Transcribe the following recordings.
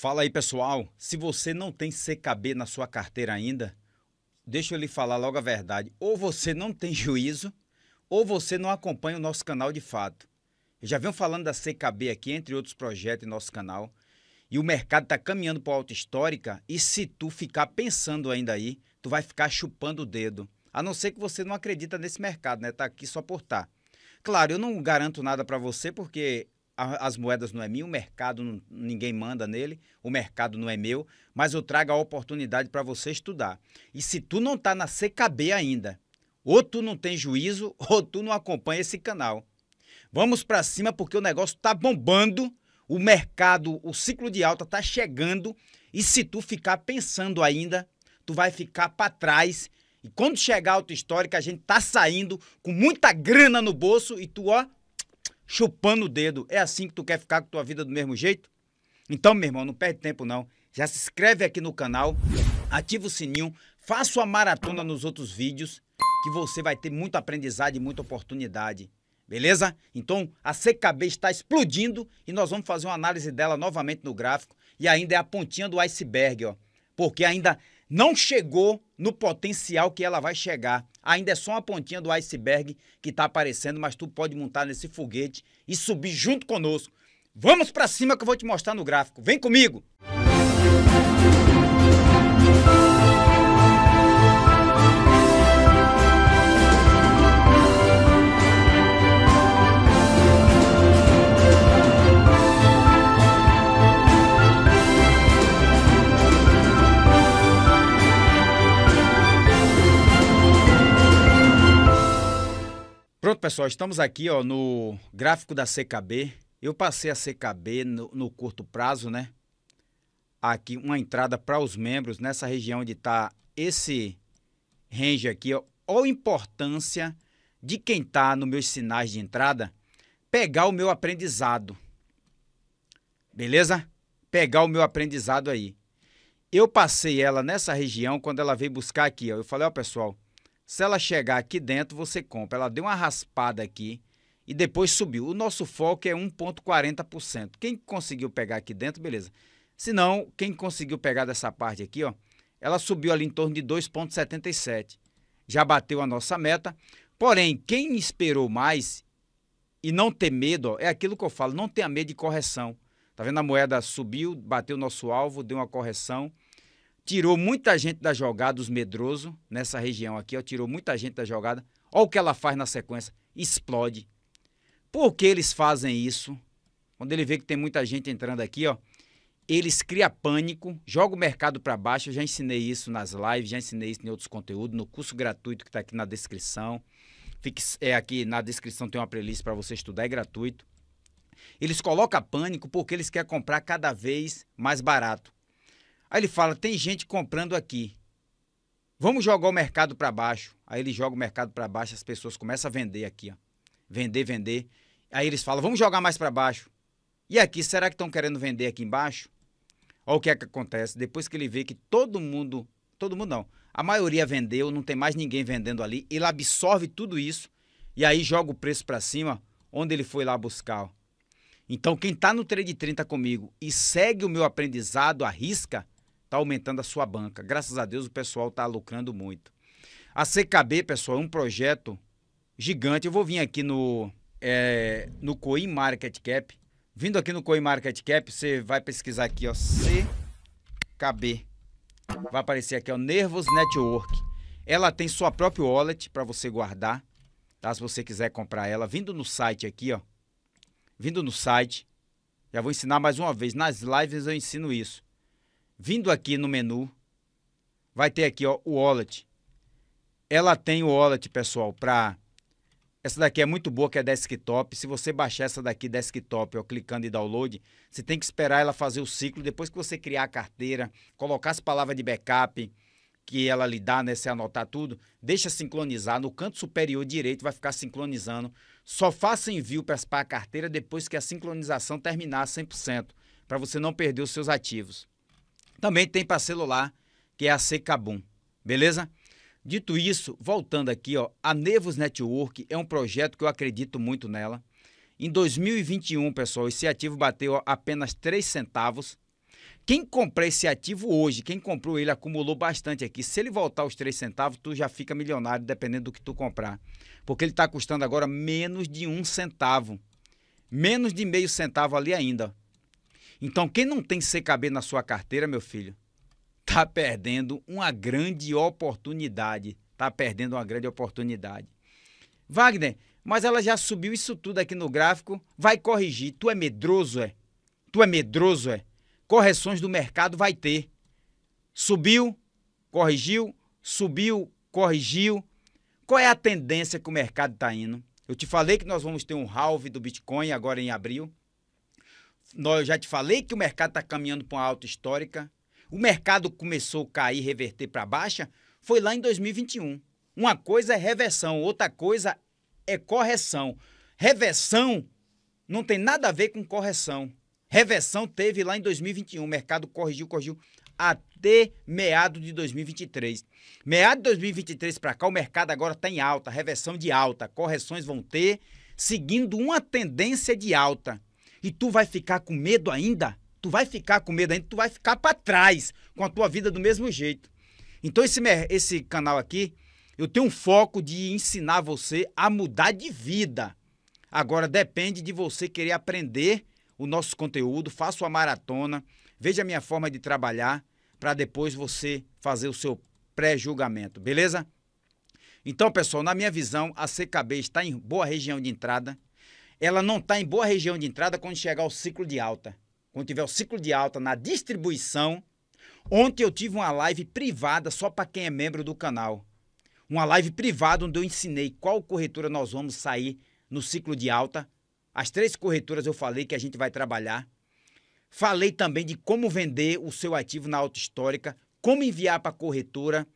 Fala aí, pessoal. Se você não tem CKB na sua carteira ainda, deixa eu lhe falar logo a verdade. Ou você não tem juízo, ou você não acompanha o nosso canal de fato. Eu já venho falando da CKB aqui, entre outros projetos em nosso canal. E o mercado está caminhando para a alta histórica. E se tu ficar pensando ainda aí, tu vai ficar chupando o dedo. A não ser que você não acredita nesse mercado, né? Tá aqui só por tá. Claro, eu não garanto nada para você porque a, as moedas não é minha, o mercado não, ninguém manda nele, o mercado não é meu, mas eu trago a oportunidade para você estudar. E se tu não está na CKB ainda, ou tu não tem juízo, ou tu não acompanha esse canal. Vamos para cima porque o negócio está bombando, o mercado, o ciclo de alta está chegando e se tu ficar pensando ainda, tu vai ficar para trás. E quando chegar a alta histórica, a gente tá saindo com muita grana no bolso e tu, ó, chupando o dedo. É assim que tu quer ficar com tua vida do mesmo jeito? Então, meu irmão, não perde tempo não. Já se inscreve aqui no canal, ativa o sininho, faça uma maratona nos outros vídeos, que você vai ter muito aprendizado e muita oportunidade. Beleza? Então, a CKB está explodindo e nós vamos fazer uma análise dela novamente no gráfico. E ainda é a pontinha do iceberg, ó. Porque ainda não chegou no potencial que ela vai chegar. Ainda é só uma pontinha do iceberg que está aparecendo, mas tu pode montar nesse foguete e subir junto conosco. Vamos para cima que eu vou te mostrar no gráfico. Vem comigo! Música Pronto, pessoal, estamos aqui ó, no gráfico da CKB. Eu passei a CKB no, no curto prazo, né? Aqui uma entrada para os membros nessa região onde está esse range aqui. Olha a importância de quem está nos meus sinais de entrada pegar o meu aprendizado. Beleza? Pegar o meu aprendizado aí. Eu passei ela nessa região quando ela veio buscar aqui. Ó. Eu falei, ó, pessoal, se ela chegar aqui dentro, você compra. Ela deu uma raspada aqui e depois subiu. O nosso foco é 1,40%. Quem conseguiu pegar aqui dentro, beleza. Se não, quem conseguiu pegar dessa parte aqui, ó, ela subiu ali em torno de 2,77. Já bateu a nossa meta. Porém, quem esperou mais e não ter medo, ó, é aquilo que eu falo, não tenha medo de correção. Tá vendo? A moeda subiu, bateu o nosso alvo, deu uma correção tirou muita gente da jogada, os medrosos, nessa região aqui, ó, tirou muita gente da jogada. Olha o que ela faz na sequência, explode. Por que eles fazem isso? Quando ele vê que tem muita gente entrando aqui, ó, eles criam pânico, jogam o mercado para baixo. Eu já ensinei isso nas lives, já ensinei isso em outros conteúdos, no curso gratuito que está aqui na descrição. Fique, é aqui na descrição tem uma playlist para você estudar, é gratuito. Eles colocam pânico porque eles querem comprar cada vez mais barato. Aí ele fala: tem gente comprando aqui. Vamos jogar o mercado para baixo. Aí ele joga o mercado para baixo, as pessoas começam a vender aqui, ó. Vender, vender. Aí eles falam: vamos jogar mais para baixo. E aqui, será que estão querendo vender aqui embaixo? Olha o que é que acontece. Depois que ele vê que todo mundo, todo mundo não, a maioria vendeu, não tem mais ninguém vendendo ali, ele absorve tudo isso e aí joga o preço para cima, onde ele foi lá buscar. Ó. Então, quem está no trade 30 comigo e segue o meu aprendizado, arrisca, risca, está aumentando a sua banca. Graças a Deus o pessoal está lucrando muito. A CKB, pessoal, é um projeto gigante. Eu vou vir aqui no, é, no Coin Market Cap. Vindo aqui no Coin Market Cap, você vai pesquisar aqui, ó, CKB. Vai aparecer aqui, ó, Nervos Network. Ela tem sua própria wallet para você guardar, tá? Se você quiser comprar ela. Vindo no site aqui, ó. Vindo no site. Já vou ensinar mais uma vez. Nas lives eu ensino isso vindo aqui no menu, vai ter aqui ó, o wallet. Ela tem o wallet, pessoal, para... Essa daqui é muito boa, que é desktop. Se você baixar essa daqui desktop, ó, clicando em download, você tem que esperar ela fazer o ciclo. Depois que você criar a carteira, colocar as palavras de backup que ela lhe dá, né? Você anotar tudo, deixa sincronizar. No canto superior direito vai ficar sincronizando. Só faça envio para a carteira depois que a sincronização terminar 100%, para você não perder os seus ativos. Também tem para celular, que é a Secabum. Beleza? Dito isso, voltando aqui, ó, a Nevos Network é um projeto que eu acredito muito nela. Em 2021, pessoal, esse ativo bateu apenas 3 centavos. Quem comprou esse ativo hoje, quem comprou ele acumulou bastante aqui. Se ele voltar aos 3 centavos, tu já fica milionário, dependendo do que tu comprar. Porque ele está custando agora menos de um centavo. Menos de meio centavo ali ainda. Então, quem não tem CKB na sua carteira, meu filho, tá perdendo uma grande oportunidade. Tá perdendo uma grande oportunidade. Wagner, mas ela já subiu isso tudo aqui no gráfico, vai corrigir. Tu é medroso, é? Tu é medroso, é? Correções do mercado vai ter. Subiu, corrigiu, subiu, corrigiu. Qual é a tendência que o mercado está indo? Eu te falei que nós vamos ter um halve do Bitcoin agora em abril nós já te falei que o mercado está caminhando para uma alta histórica. O mercado começou a cair, reverter para baixa, foi lá em 2021. Uma coisa é reversão, outra coisa é correção. Reversão não tem nada a ver com correção. Reversão teve lá em 2021, o mercado corrigiu, corrigiu até meado de 2023. Meado de 2023 para cá, o mercado agora está em alta, reversão de alta. Correções vão ter, seguindo uma tendência de alta. E tu vai ficar com medo ainda? Tu vai ficar com medo ainda, tu vai ficar para trás com a tua vida do mesmo jeito. Então esse, esse canal aqui, eu tenho um foco de ensinar você a mudar de vida. Agora depende de você querer aprender o nosso conteúdo, faça uma maratona, veja a minha forma de trabalhar para depois você fazer o seu pré-julgamento, beleza? Então, pessoal, na minha visão, a CKB está em boa região de entrada ela não está em boa região de entrada quando chegar o ciclo de alta. Quando tiver o ciclo de alta na distribuição. Ontem eu tive uma live privada só para quem é membro do canal. Uma live privada onde eu ensinei qual corretora nós vamos sair no ciclo de alta. As três corretoras eu falei que a gente vai trabalhar. Falei também de como vender o seu ativo na alta histórica, como enviar para a corretora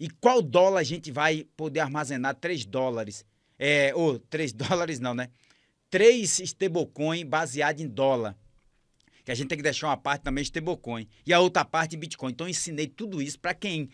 e qual dólar a gente vai poder armazenar 3 dólares. É, ou 3 dólares não, né? três stablecoins baseado em dólar. Que a gente tem que deixar uma parte também stablecoin e a outra parte Bitcoin. Então, eu ensinei tudo isso para quem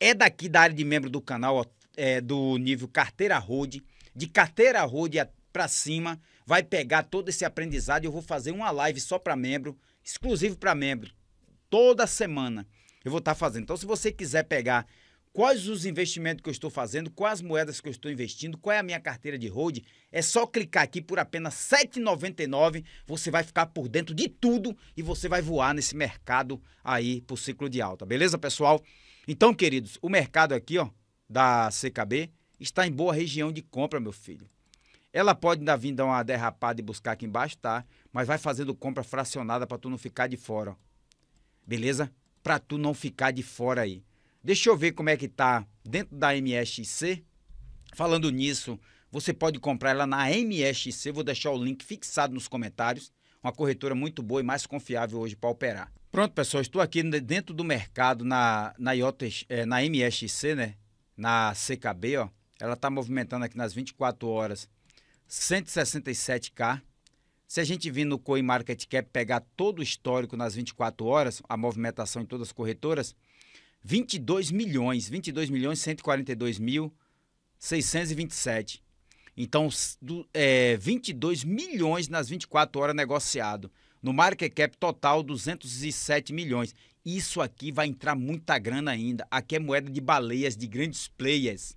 é daqui da área de membro do canal, é, do nível carteira road. de carteira road para cima, vai pegar todo esse aprendizado. Eu vou fazer uma live só para membro, exclusivo para membro, toda semana. Eu vou estar tá fazendo. Então, se você quiser pegar quais os investimentos que eu estou fazendo, quais moedas que eu estou investindo, qual é a minha carteira de hold. É só clicar aqui por apenas R$ 7,99. Você vai ficar por dentro de tudo e você vai voar nesse mercado aí por ciclo de alta. Beleza, pessoal? Então, queridos, o mercado aqui ó, da CKB está em boa região de compra, meu filho. Ela pode dar vir dar uma derrapada e buscar aqui embaixo, tá? Mas vai fazendo compra fracionada para tu não ficar de fora. Ó. Beleza? Para tu não ficar de fora aí. Deixa eu ver como é que tá dentro da MSC. Falando nisso, você pode comprar ela na MSC, vou deixar o link fixado nos comentários. Uma corretora muito boa e mais confiável hoje para operar. Pronto, pessoal, estou aqui dentro do mercado na na, IOTES, é, na MSC, né? Na CKB, ó. Ela está movimentando aqui nas 24 horas 167k. Se a gente vir no CoinMarketCap pegar todo o histórico nas 24 horas, a movimentação em todas as corretoras, 22 milhões, 22 milhões 142 mil 627. Então, do, é, 22 milhões nas 24 horas negociado. No market cap total, 207 milhões. Isso aqui vai entrar muita grana ainda. Aqui é moeda de baleias, de grandes players.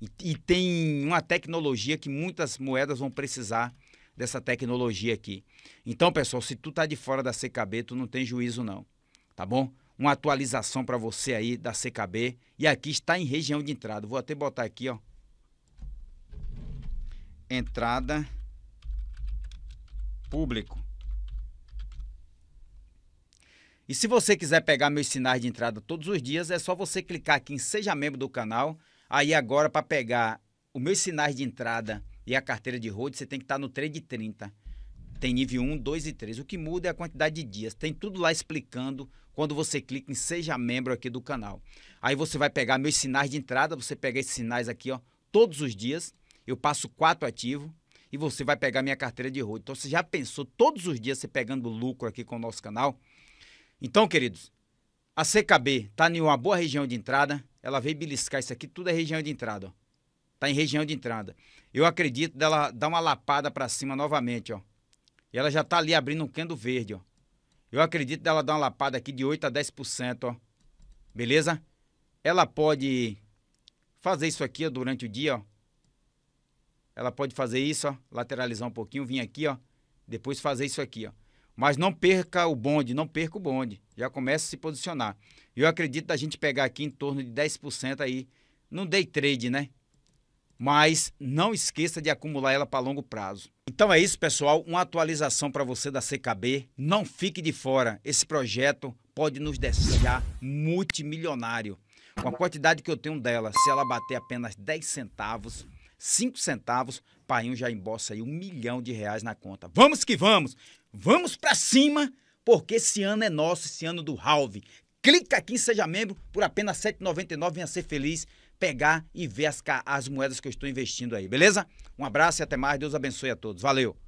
E, e tem uma tecnologia que muitas moedas vão precisar dessa tecnologia aqui. Então, pessoal, se tu tá de fora da CKB, tu não tem juízo não, tá bom? uma atualização para você aí da CKB. E aqui está em região de entrada. Vou até botar aqui, ó. Entrada público. E se você quiser pegar meus sinais de entrada todos os dias, é só você clicar aqui em seja membro do canal. Aí agora para pegar os meus sinais de entrada e a carteira de road, você tem que estar tá no trade 30. Tem nível 1, 2 e 3. O que muda é a quantidade de dias. Tem tudo lá explicando quando você clica em Seja Membro aqui do canal. Aí você vai pegar meus sinais de entrada, você pega esses sinais aqui, ó, todos os dias. Eu passo quatro ativo e você vai pegar minha carteira de road. Então você já pensou todos os dias você pegando lucro aqui com o nosso canal? Então, queridos, a CKB tá em uma boa região de entrada. Ela veio beliscar isso aqui, tudo é região de entrada. Ó. Tá em região de entrada. Eu acredito dela dar uma lapada para cima novamente, ó. E ela já tá ali abrindo um candro verde, ó. Eu acredito dela dar uma lapada aqui de 8 a 10%, ó. Beleza? Ela pode fazer isso aqui ó, durante o dia, ó. Ela pode fazer isso, ó, lateralizar um pouquinho, vir aqui, ó, depois fazer isso aqui, ó. Mas não perca o bonde, não perca o bonde. Já começa a se posicionar. Eu acredito da gente pegar aqui em torno de 10% aí. Não day trade, né? Mas não esqueça de acumular ela para longo prazo. Então é isso, pessoal. Uma atualização para você da CKB. Não fique de fora. Esse projeto pode nos deixar multimilionário. Com a quantidade que eu tenho dela, se ela bater apenas 10 centavos, 5 centavos, Paiinho já embolsa aí um milhão de reais na conta. Vamos que vamos! Vamos para cima, porque esse ano é nosso, esse ano do Halve. Clica aqui em Seja Membro por apenas R$ 7,99. Venha ser feliz pegar e ver as, as moedas que eu estou investindo aí, beleza? Um abraço e até mais. Deus abençoe a todos. Valeu!